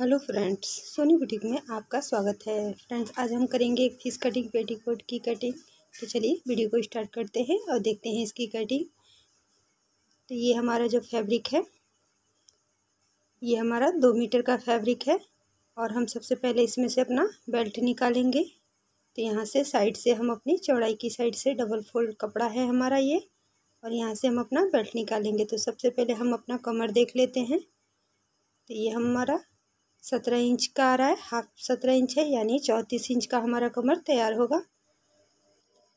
hello friends Soni boutique में आपका स्वागत है फ्रेंड्स आज हम करेंगे एक फीस कटिंग पेटीकोट की कटिंग तो चलिए वीडियो को स्टार्ट करते हैं और देखते हैं इसकी कटिंग तो ये हमारा जो फैब्रिक है ये हमारा दो मीटर का फैब्रिक है और हम सबसे पहले इसमें से अपना बेल्ट निकालेंगे तो यहाँ से साइड से हम अपनी चौड़ाई की साइड से डबल फोल्ड कपड़ा है हमारा ये और यहाँ से हम अपना बेल्ट निकालेंगे तो सबसे पहले हम अपना कमर देख लेते हैं तो ये हमारा सत्रह इंच का आ रहा है हाफ सत्रह इंच है यानी चौंतीस इंच का हमारा कमर तैयार होगा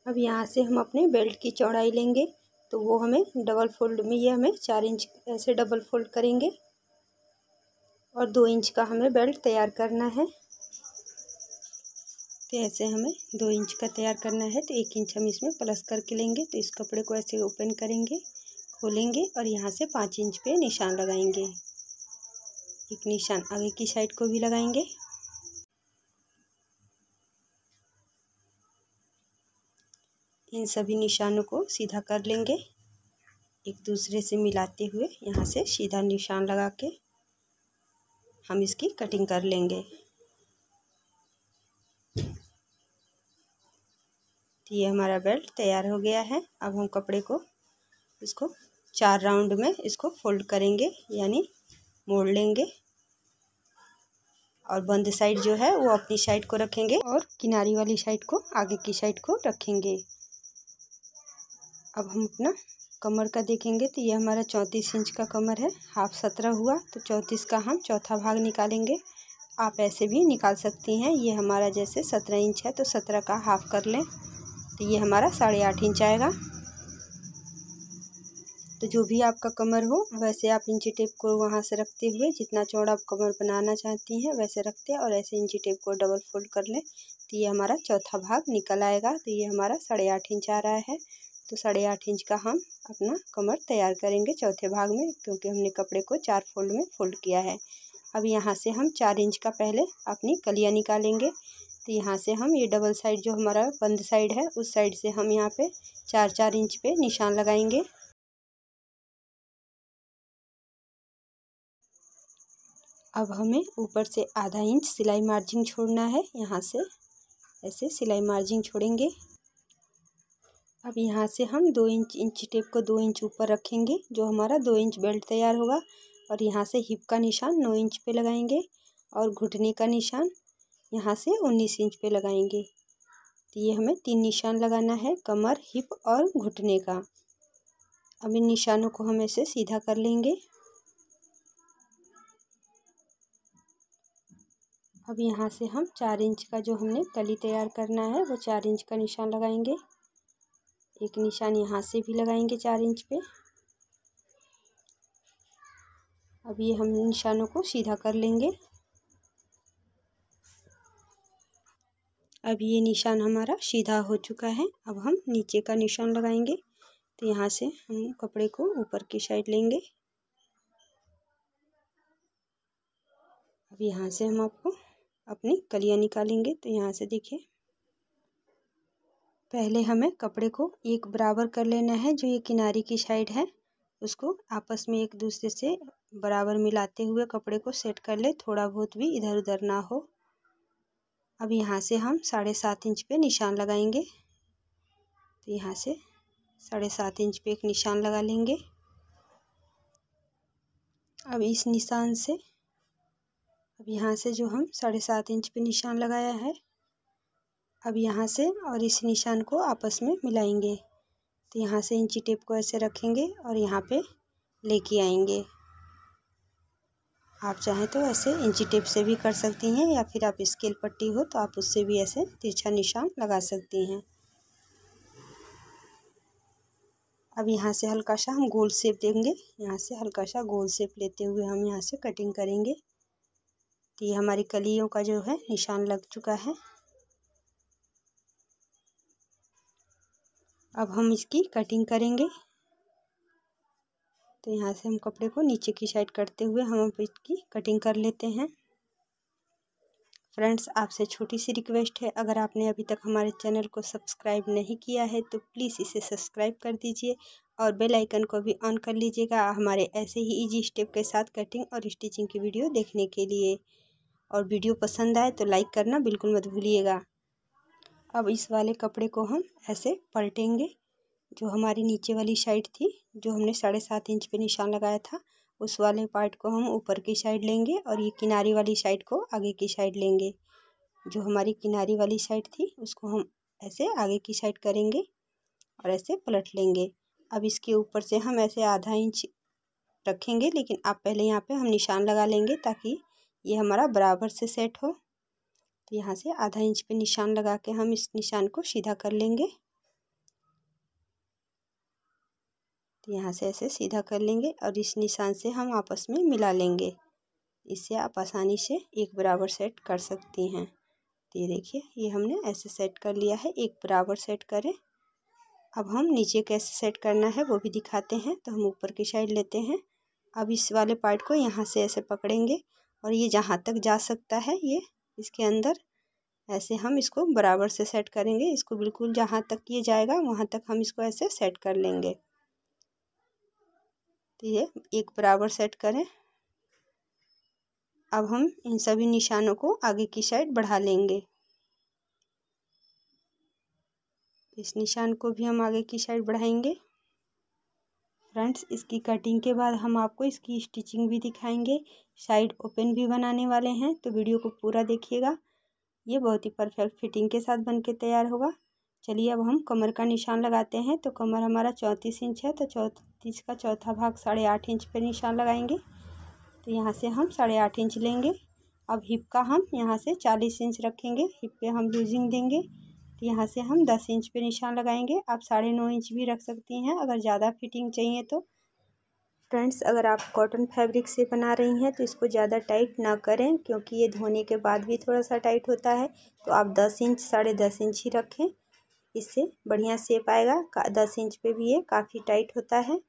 अब यहाँ से हम अपने बेल्ट की चौड़ाई लेंगे तो वो हमें डबल फोल्ड में ये हमें चार इंच ऐसे डबल फोल्ड करेंगे और दो इंच का हमें बेल्ट तैयार करना है तो ऐसे हमें दो इंच का तैयार करना है तो एक इंच हम इसमें प्लस करके लेंगे तो इस कपड़े को ऐसे ओपन करेंगे खोलेंगे और यहाँ से पाँच इंच पे निशान लगाएंगे एक निशान आगे की साइड को भी लगाएंगे इन सभी निशानों को सीधा कर लेंगे एक दूसरे से मिलाते हुए यहाँ से सीधा निशान लगा के हम इसकी कटिंग कर लेंगे तो ये हमारा बेल्ट तैयार हो गया है अब हम कपड़े को इसको चार राउंड में इसको फोल्ड करेंगे यानी मोड़ लेंगे और बंद साइड जो है वो अपनी साइड को रखेंगे और किनारी वाली साइड को आगे की साइड को रखेंगे अब हम अपना कमर का देखेंगे तो ये हमारा चौंतीस इंच का कमर है हाफ सत्रह हुआ तो चौंतीस का हम चौथा भाग निकालेंगे आप ऐसे भी निकाल सकती हैं ये हमारा जैसे सत्रह इंच है तो सत्रह का हाफ कर लें तो ये हमारा साढ़े आठ इंच आएगा तो जो भी आपका कमर हो वैसे आप इंची टेप को वहाँ से रखते हुए जितना चौड़ा आप कमर बनाना चाहती हैं वैसे रखते हैं और ऐसे इंची टेप को डबल फोल्ड कर लें तो ये हमारा चौथा भाग निकल आएगा तो ये हमारा साढ़े आठ इंच आ रहा है तो साढ़े आठ इंच का हम अपना कमर तैयार करेंगे चौथे भाग में क्योंकि हमने कपड़े को चार फोल्ड में फोल्ड किया है अब यहाँ से हम चार इंच का पहले अपनी कलियाँ निकालेंगे तो यहाँ से हम ये डबल साइड जो हमारा बंद साइड है उस साइड से हम यहाँ पे चार चार इंच पे निशान लगाएंगे अब हमें ऊपर से आधा इंच सिलाई मार्जिन छोड़ना है यहाँ से ऐसे सिलाई मार्जिन छोड़ेंगे अब यहाँ से हम दो इंच इंच टेप को दो इंच ऊपर रखेंगे जो हमारा दो इंच बेल्ट तैयार होगा और यहाँ से हिप का निशान नौ इंच पे लगाएंगे और घुटने का निशान यहाँ से उन्नीस इंच पे लगाएंगे तो ये हमें तीन निशान लगाना है कमर हिप और घुटने का अब इन निशानों को हम ऐसे सीधा कर लेंगे अब यहाँ से हम चार इंच का जो हमने कली तैयार करना है वो चार इंच का निशान लगाएंगे एक निशान यहाँ से भी लगाएंगे चार इंच पे अब ये हम निशानों को सीधा कर लेंगे अब ये निशान हमारा सीधा हो चुका है अब हम नीचे का निशान लगाएंगे तो यहाँ से हम कपड़े को ऊपर की साइड लेंगे अब यहाँ से हम आपको अपनी कलियाँ निकालेंगे तो यहाँ से देखिए पहले हमें कपड़े को एक बराबर कर लेना है जो ये किनारे की साइड है उसको आपस में एक दूसरे से बराबर मिलाते हुए कपड़े को सेट कर ले थोड़ा बहुत भी इधर उधर ना हो अब यहाँ से हम साढ़े सात इंच पे निशान लगाएंगे तो यहाँ से साढ़े सात इंच पे एक निशान लगा लेंगे अब इस निशान से अब यहाँ से जो हम साढ़े सात इंच पे निशान लगाया है अब यहाँ से और इस निशान को आपस में मिलाएंगे तो यहाँ से इंची टेप को ऐसे रखेंगे और यहाँ पे लेके आएंगे आप चाहें तो ऐसे इंची टेप से भी कर सकती हैं या फिर आप स्केल पट्टी हो तो आप उससे भी ऐसे तिरछा निशान लगा सकती हैं अब यहाँ से हल्का सा हम गोल शेप देंगे यहाँ से हल्का सा गोल शेप लेते हुए हम यहाँ से कटिंग करेंगे तो ये हमारी कलियों का जो है निशान लग चुका है अब हम इसकी कटिंग करेंगे तो यहाँ से हम कपड़े को नीचे की साइड करते हुए हम अब इसकी कटिंग कर लेते हैं फ्रेंड्स आपसे छोटी सी रिक्वेस्ट है अगर आपने अभी तक हमारे चैनल को सब्सक्राइब नहीं किया है तो प्लीज़ इसे सब्सक्राइब कर दीजिए और बेल आइकन को भी ऑन कर लीजिएगा हमारे ऐसे ही इजी स्टेप के साथ कटिंग और स्टिचिंग की वीडियो देखने के लिए और वीडियो पसंद आए तो लाइक करना बिल्कुल मत भूलिएगा अब इस वाले कपड़े को हम ऐसे पलटेंगे जो हमारी नीचे वाली साइड थी जो हमने साढ़े सात इंच पे निशान लगाया था उस वाले पार्ट को हम ऊपर की साइड लेंगे और ये किनारी वाली साइड को आगे की साइड लेंगे जो हमारी किनारी वाली साइड थी उसको हम ऐसे आगे की साइड करेंगे और ऐसे पलट लेंगे अब इसके ऊपर से हम ऐसे आधा इंच रखेंगे लेकिन आप पहले यहाँ पे हम निशान लगा लेंगे ताकि ये हमारा बराबर से सेट हो तो यहाँ से आधा इंच पे निशान लगा के हम इस निशान को सीधा कर लेंगे तो यहाँ से ऐसे सीधा कर लेंगे और इस निशान से हम आपस में मिला लेंगे इससे आप आसानी से एक बराबर सेट कर सकती हैं तो ये देखिए ये हमने ऐसे सेट कर लिया है एक बराबर सेट करें अब हम नीचे कैसे सेट करना है वो भी दिखाते हैं तो हम ऊपर की साइड लेते हैं अब इस वाले पार्ट को यहाँ से ऐसे पकड़ेंगे और ये जहाँ तक जा सकता है ये इसके अंदर ऐसे हम इसको बराबर से सेट करेंगे इसको बिल्कुल जहाँ तक ये जाएगा वहाँ तक हम इसको ऐसे सेट कर लेंगे तो ये एक बराबर सेट करें अब हम इन सभी निशानों को आगे की साइड बढ़ा लेंगे इस निशान को भी हम आगे की साइड बढ़ाएंगे फ्रेंड्स इसकी कटिंग के बाद हम आपको इसकी स्टिचिंग भी दिखाएंगे साइड ओपन भी बनाने वाले हैं तो वीडियो को पूरा देखिएगा ये बहुत ही परफेक्ट फिटिंग के साथ बनके तैयार होगा चलिए अब हम कमर का निशान लगाते हैं तो कमर हमारा चौंतीस इंच है तो चौंतीस का चौथा भाग साढ़े आठ इंच पर निशान लगाएंगे तो यहाँ से हम साढ़े आठ इंच लेंगे अब हिप का हम यहाँ से चालीस इंच रखेंगे हिप पे हम लूजिंग देंगे यहाँ से हम दस इंच पे निशान लगाएंगे आप साढ़े नौ इंच भी रख सकती हैं अगर ज़्यादा फिटिंग चाहिए तो फ्रेंड्स अगर आप कॉटन फैब्रिक से बना रही हैं तो इसको ज़्यादा टाइट ना करें क्योंकि ये धोने के बाद भी थोड़ा सा टाइट होता है तो आप दस इंच साढ़े दस इंच ही रखें इससे बढ़िया सेप आएगा दस इंच पे भी ये काफ़ी टाइट होता है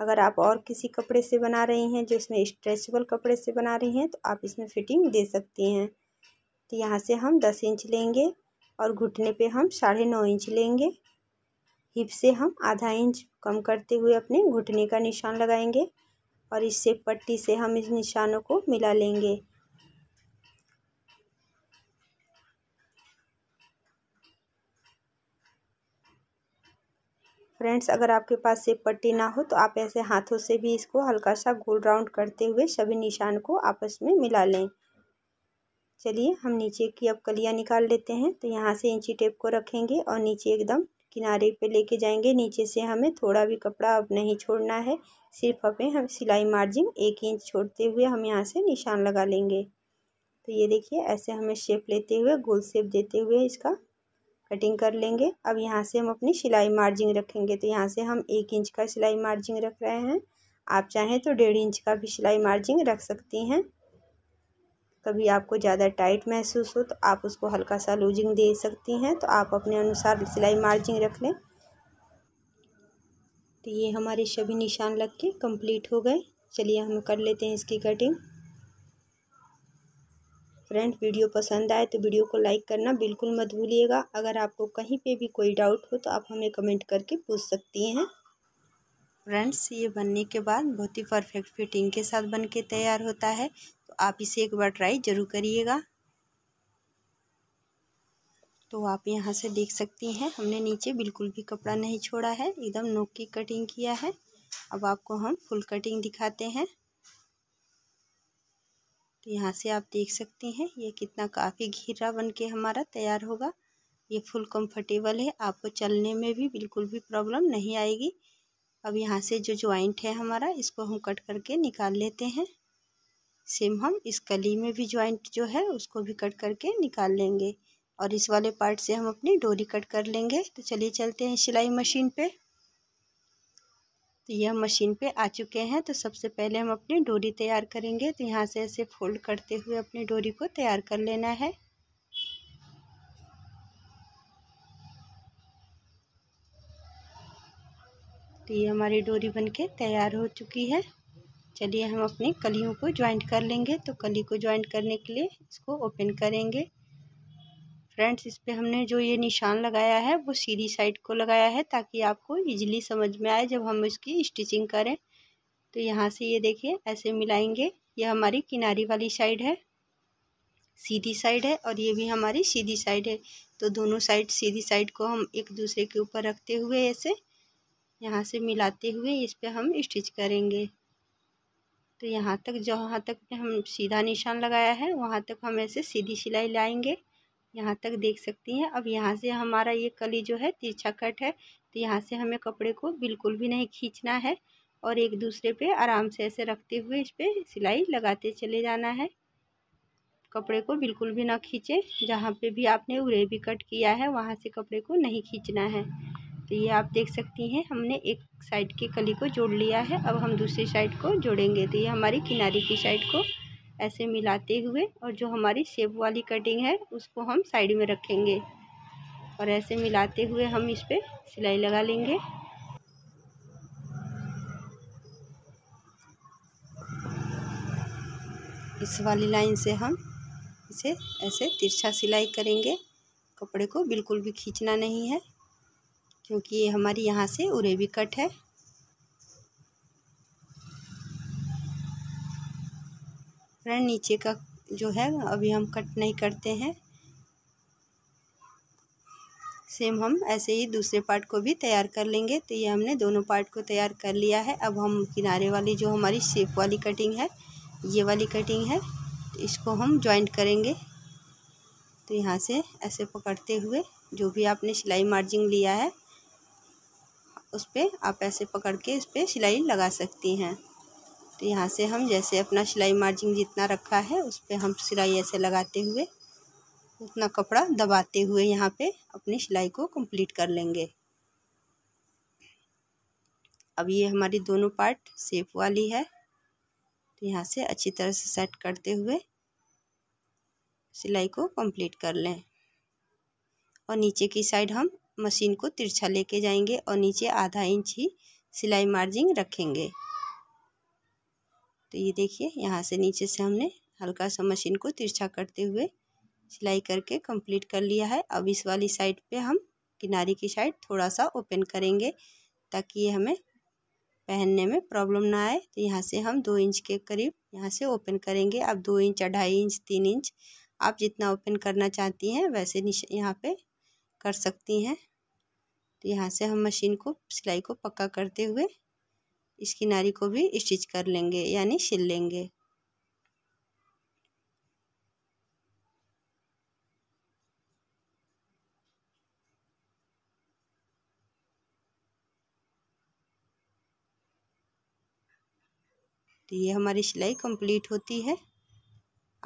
अगर आप और किसी कपड़े से बना रही हैं जो इसमें स्ट्रेचबल कपड़े से बना रही हैं तो आप इसमें फिटिंग दे सकती हैं तो यहाँ से हम दस इंच लेंगे और घुटने पे हम साढ़े नौ इंच लेंगे हिप से हम आधा इंच कम करते हुए अपने घुटने का निशान लगाएंगे और इससे पट्टी से हम इस निशानों को मिला लेंगे फ्रेंड्स अगर आपके पास से पट्टी ना हो तो आप ऐसे हाथों से भी इसको हल्का सा गोल राउंड करते हुए सभी निशान को आपस में मिला लें चलिए हम नीचे की अब कलियाँ निकाल लेते हैं तो यहाँ से इंची टेप को रखेंगे और नीचे एकदम किनारे पे लेके जाएंगे नीचे से हमें थोड़ा भी कपड़ा अब नहीं छोड़ना है सिर्फ हमें हम सिलाई मार्जिन एक इंच छोड़ते हुए हम यहाँ से निशान लगा लेंगे तो ये देखिए ऐसे हमें शेप लेते हुए गोल शेप देते हुए इसका कटिंग कर लेंगे अब यहाँ से हम अपनी सिलाई मार्जिन रखेंगे तो यहाँ से हम एक इंच का सिलाई मार्जिन रख रहे हैं आप चाहें तो डेढ़ इंच का भी सिलाई मार्जिन रख सकती हैं कभी आपको ज़्यादा टाइट महसूस हो तो आप उसको हल्का सा लूजिंग दे सकती हैं तो आप अपने अनुसार सिलाई मार्जिंग रख लें तो ये हमारे सभी निशान लग के कम्प्लीट हो गए चलिए हम कर लेते हैं इसकी कटिंग फ्रेंड वीडियो पसंद आए तो वीडियो को लाइक करना बिल्कुल मत भूलिएगा अगर आपको कहीं पे भी कोई डाउट हो तो आप हमें कमेंट करके पूछ सकती हैं फ्रेंड्स ये बनने के बाद बहुत ही परफेक्ट फिटिंग के साथ बन के तैयार होता है आप इसे एक बार ट्राई ज़रूर करिएगा तो आप यहाँ से देख सकती हैं हमने नीचे बिल्कुल भी कपड़ा नहीं छोड़ा है एकदम नोक की कटिंग किया है अब आपको हम फुल कटिंग दिखाते हैं तो यहाँ से आप देख सकती हैं ये कितना काफ़ी घिरा बन के हमारा तैयार होगा ये फुल कंफर्टेबल है आपको चलने में भी बिल्कुल भी प्रॉब्लम नहीं आएगी अब यहाँ से जो ज्वाइंट है हमारा इसको हम कट करके निकाल लेते हैं सेम हम इस कली में भी ज्वाइंट जो है उसको भी कट करके निकाल लेंगे और इस वाले पार्ट से हम अपनी डोरी कट कर लेंगे तो चलिए चलते हैं सिलाई मशीन पे तो यह मशीन पे आ चुके हैं तो सबसे पहले हम अपनी डोरी तैयार करेंगे तो यहाँ से ऐसे फोल्ड करते हुए अपनी डोरी को तैयार कर लेना है तो ये हमारी डोरी बनके तैयार हो चुकी है चलिए हम अपनी कलियों को ज्वाइंट कर लेंगे तो कली को ज्वाइंट करने के लिए इसको ओपन करेंगे फ्रेंड्स इस पर हमने जो ये निशान लगाया है वो सीधी साइड को लगाया है ताकि आपको इजीली समझ में आए जब हम इसकी स्टिचिंग करें तो यहाँ से ये देखिए ऐसे मिलाएंगे ये हमारी किनारी वाली साइड है सीधी साइड है और ये भी हमारी सीधी साइड है तो दोनों साइड सीधी साइड को हम एक दूसरे के ऊपर रखते हुए ऐसे यहाँ से मिलाते हुए इस पर हम स्टिच करेंगे तो यहाँ तक जहाँ तक हम सीधा निशान लगाया है वहाँ तक हम ऐसे सीधी सिलाई लाएंगे यहाँ तक देख सकती हैं अब यहाँ से हमारा ये कली जो है तिरछा कट है तो यहाँ से हमें कपड़े को बिल्कुल भी नहीं खींचना है और एक दूसरे पे आराम से ऐसे रखते हुए इस पर सिलाई लगाते चले जाना है कपड़े को बिल्कुल भी ना खींचे जहाँ पे भी आपने उरे भी कट किया है वहाँ से कपड़े को नहीं खींचना है तो ये आप देख सकती हैं हमने एक साइड की कली को जोड़ लिया है अब हम दूसरी साइड को जोड़ेंगे तो ये हमारी किनारे की साइड को ऐसे मिलाते हुए और जो हमारी शेप वाली कटिंग है उसको हम साइड में रखेंगे और ऐसे मिलाते हुए हम इस पर सिलाई लगा लेंगे इस वाली लाइन से हम इसे ऐसे तिरछा सिलाई करेंगे कपड़े को बिल्कुल भी खींचना नहीं है क्योंकि ये हमारी यहाँ से उरेवी कट है फ्रेंड नीचे का जो है अभी हम कट नहीं करते हैं सेम हम ऐसे ही दूसरे पार्ट को भी तैयार कर लेंगे तो ये हमने दोनों पार्ट को तैयार कर लिया है अब हम किनारे वाली जो हमारी शेप वाली कटिंग है ये वाली कटिंग है तो इसको हम जॉइंट करेंगे तो यहाँ से ऐसे पकड़ते हुए जो भी आपने सिलाई मार्जिन लिया है उस पर आप ऐसे पकड़ के इस पर सिलाई लगा सकती हैं तो यहाँ से हम जैसे अपना सिलाई मार्जिन जितना रखा है उस पर हम सिलाई ऐसे लगाते हुए उतना कपड़ा दबाते हुए यहाँ पे अपनी सिलाई को कंप्लीट कर लेंगे अब ये हमारी दोनों पार्ट सेप वाली है तो यहाँ से अच्छी तरह से सेट करते हुए सिलाई को कंप्लीट कर लें और नीचे की साइड हम मशीन को तिरछा लेके जाएंगे और नीचे आधा इंच ही सिलाई मार्जिन रखेंगे तो ये देखिए यहाँ से नीचे से हमने हल्का सा मशीन को तिरछा करते हुए सिलाई करके कंप्लीट कर लिया है अब इस वाली साइड पे हम किनारे की साइड थोड़ा सा ओपन करेंगे ताकि ये हमें पहनने में प्रॉब्लम ना आए तो यहाँ से हम दो इंच के करीब यहाँ से ओपन करेंगे अब दो इंच अढ़ाई इंच तीन इंच आप जितना ओपन करना चाहती हैं वैसे यहाँ पे कर सकती हैं तो यहाँ से हम मशीन को सिलाई को पक्का करते हुए इस किनारी को भी स्टिच कर लेंगे यानी सिल लेंगे तो ये हमारी सिलाई कंप्लीट होती है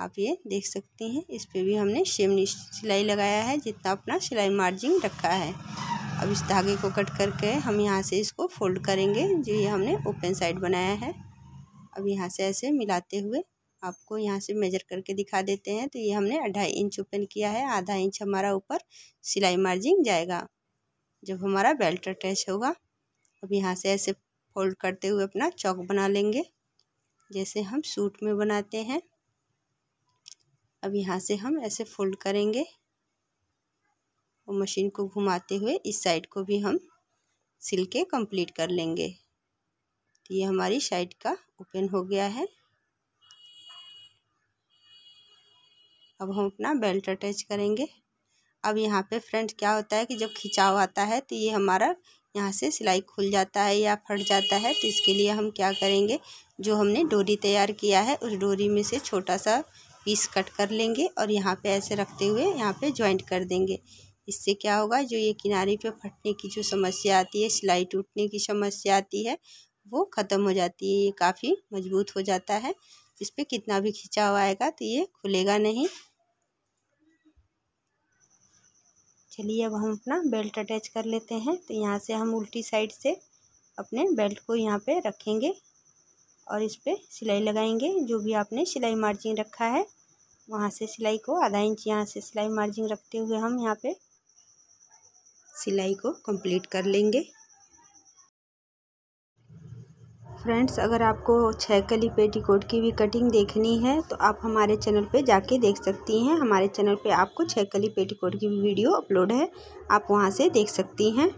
आप ये देख सकती हैं इस पे भी हमने सेम सिलाई लगाया है जितना अपना सिलाई मार्जिन रखा है अब इस धागे को कट करके हम यहाँ से इसको फोल्ड करेंगे जो ये हमने ओपन साइड बनाया है अब यहाँ से ऐसे मिलाते हुए आपको यहाँ से मेजर करके दिखा देते हैं तो ये हमने अढ़ाई इंच ओपन किया है आधा इंच हमारा ऊपर सिलाई मार्जिन जाएगा जब हमारा बेल्ट अटैच होगा अब यहाँ से ऐसे फोल्ड करते हुए अपना चौक बना लेंगे जैसे हम सूट में बनाते हैं अब यहाँ से हम ऐसे फोल्ड करेंगे और मशीन को घुमाते हुए इस साइड को भी हम सिल के कंप्लीट कर लेंगे तो ये हमारी साइड का ओपन हो गया है अब हम अपना बेल्ट अटैच करेंगे अब यहाँ पे फ्रेंड क्या होता है कि जब खिंचाव आता है तो ये हमारा यहाँ से सिलाई खुल जाता है या फट जाता है तो इसके लिए हम क्या करेंगे जो हमने डोरी तैयार किया है उस डोरी में से छोटा सा पीस कट कर लेंगे और यहाँ पे ऐसे रखते हुए यहाँ पे ज्वाइंट कर देंगे इससे क्या होगा जो ये किनारे पे फटने की जो समस्या आती है सिलाई टूटने की समस्या आती है वो ख़त्म हो जाती है ये काफ़ी मजबूत हो जाता है इस पर कितना भी खींचा हुआ आएगा तो ये खुलेगा नहीं चलिए अब हम अपना बेल्ट अटैच कर लेते हैं तो यहाँ से हम उल्टी साइड से अपने बेल्ट को यहाँ पे रखेंगे और इस पर सिलाई लगाएंगे जो भी आपने सिलाई मार्जिन रखा है वहाँ से सिलाई को आधा इंच यहाँ से सिलाई मार्जिन रखते हुए हम यहाँ पे सिलाई को कंप्लीट कर लेंगे फ्रेंड्स अगर आपको छः कली पेटीकोट की भी कटिंग देखनी है तो आप हमारे चैनल पे जाके देख सकती हैं हमारे चैनल पे आपको छः कली पेटीकोट की भी वीडियो अपलोड है आप वहाँ से देख सकती हैं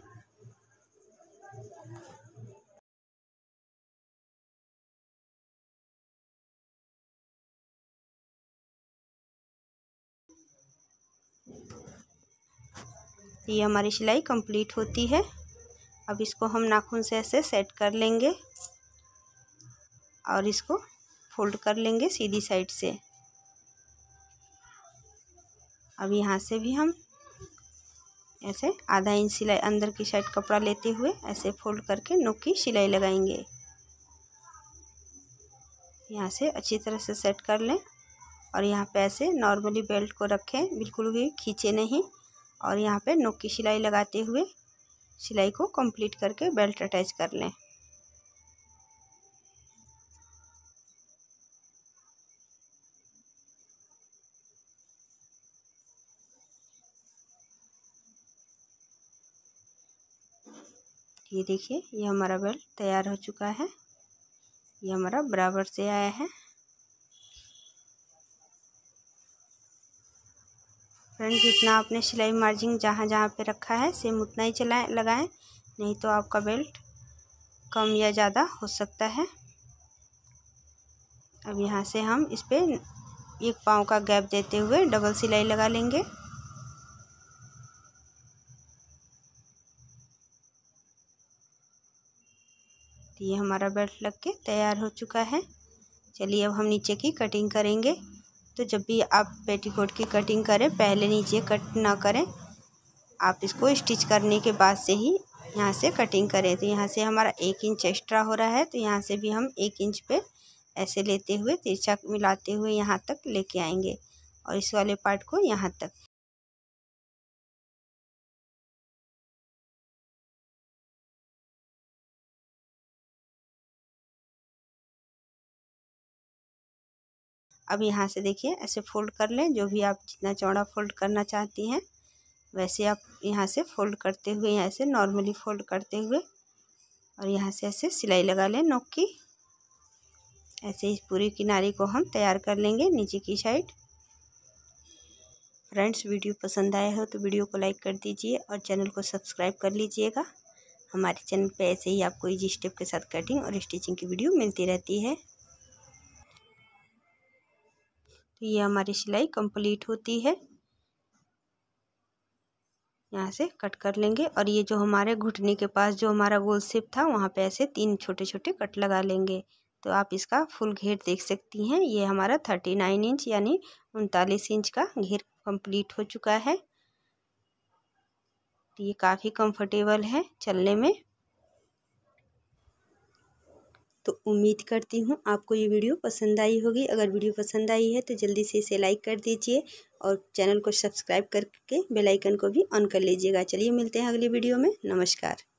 तो ये हमारी सिलाई कंप्लीट होती है अब इसको हम नाखून से ऐसे सेट कर लेंगे और इसको फोल्ड कर लेंगे सीधी साइड से अब यहाँ से भी हम ऐसे आधा इंच सिलाई अंदर की साइड कपड़ा लेते हुए ऐसे फोल्ड करके नुक की सिलाई लगाएंगे यहाँ से अच्छी तरह से सेट कर लें और यहाँ पे ऐसे नॉर्मली बेल्ट को रखें बिल्कुल भी खींचे नहीं और यहाँ पे नोक की सिलाई लगाते हुए सिलाई को कंप्लीट करके बेल्ट अटैच कर लें ये देखिए ये हमारा बेल्ट तैयार हो चुका है ये हमारा बराबर से आया है फ्रेंड जितना आपने सिलाई मार्जिन जहाँ जहाँ पे रखा है सेम उतना ही चलाएं लगाएं नहीं तो आपका बेल्ट कम या ज़्यादा हो सकता है अब यहाँ से हम इस पर एक पाँव का गैप देते हुए डबल सिलाई लगा लेंगे तो ये हमारा बेल्ट लग के तैयार हो चुका है चलिए अब हम नीचे की कटिंग करेंगे तो जब भी आप पेटीकोट की कटिंग करें पहले नीचे कट ना करें आप इसको स्टिच करने के बाद से ही यहाँ से कटिंग करें तो यहाँ से हमारा एक इंच एक्स्ट्रा हो रहा है तो यहाँ से भी हम एक इंच पे ऐसे लेते हुए तिरछा मिलाते हुए यहाँ तक लेके आएंगे और इस वाले पार्ट को यहाँ तक अब यहाँ से देखिए ऐसे फोल्ड कर लें जो भी आप जितना चौड़ा फोल्ड करना चाहती हैं वैसे आप यहाँ से फोल्ड करते हुए यहाँ से नॉर्मली फोल्ड करते हुए और यहाँ से ऐसे सिलाई लगा लें नोक की ऐसे इस पूरी किनारे को हम तैयार कर लेंगे नीचे की साइड फ्रेंड्स वीडियो पसंद आया हो तो वीडियो को लाइक कर दीजिए और चैनल को सब्सक्राइब कर लीजिएगा हमारे चैनल पे ऐसे ही आपको इजी स्टेप के साथ कटिंग और स्टिचिंग की वीडियो मिलती रहती है तो ये हमारी सिलाई कंप्लीट होती है यहाँ से कट कर लेंगे और ये जो हमारे घुटने के पास जो हमारा गोल सेप था वहाँ पे ऐसे तीन छोटे छोटे कट लगा लेंगे तो आप इसका फुल घेर देख सकती हैं ये हमारा थर्टी नाइन इंच यानी उनतालीस इंच का घेर कंप्लीट हो चुका है तो ये काफ़ी कंफर्टेबल है चलने में तो उम्मीद करती हूँ आपको ये वीडियो पसंद आई होगी अगर वीडियो पसंद आई है तो जल्दी से इसे लाइक कर दीजिए और चैनल को सब्सक्राइब करके बेल आइकन को भी ऑन कर लीजिएगा चलिए मिलते हैं अगली वीडियो में नमस्कार